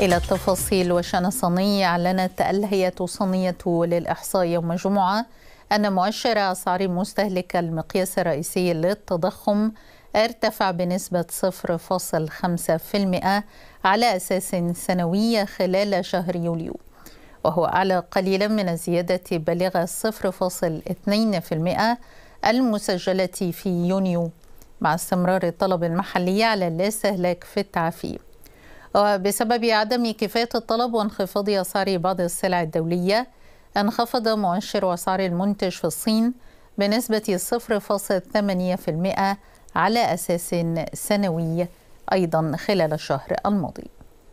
إلى التفاصيل وشأن صنية أعلنت الهيئة صنية للإحصاء يوم الجمعة أن مؤشر أسعار المستهلك المقياس الرئيسي للتضخم ارتفع بنسبة 0.5% على أساس سنوي خلال شهر يوليو وهو أعلى قليلا من الزيادة بلغة 0.2% المسجلة في يونيو مع استمرار الطلب المحلي على الاستهلاك في التعفيف وبسبب عدم كفاية الطلب وانخفاض أسعار بعض السلع الدولية انخفض مؤشر أسعار المنتج في الصين بنسبة 0.8% على أساس سنوي أيضا خلال الشهر الماضي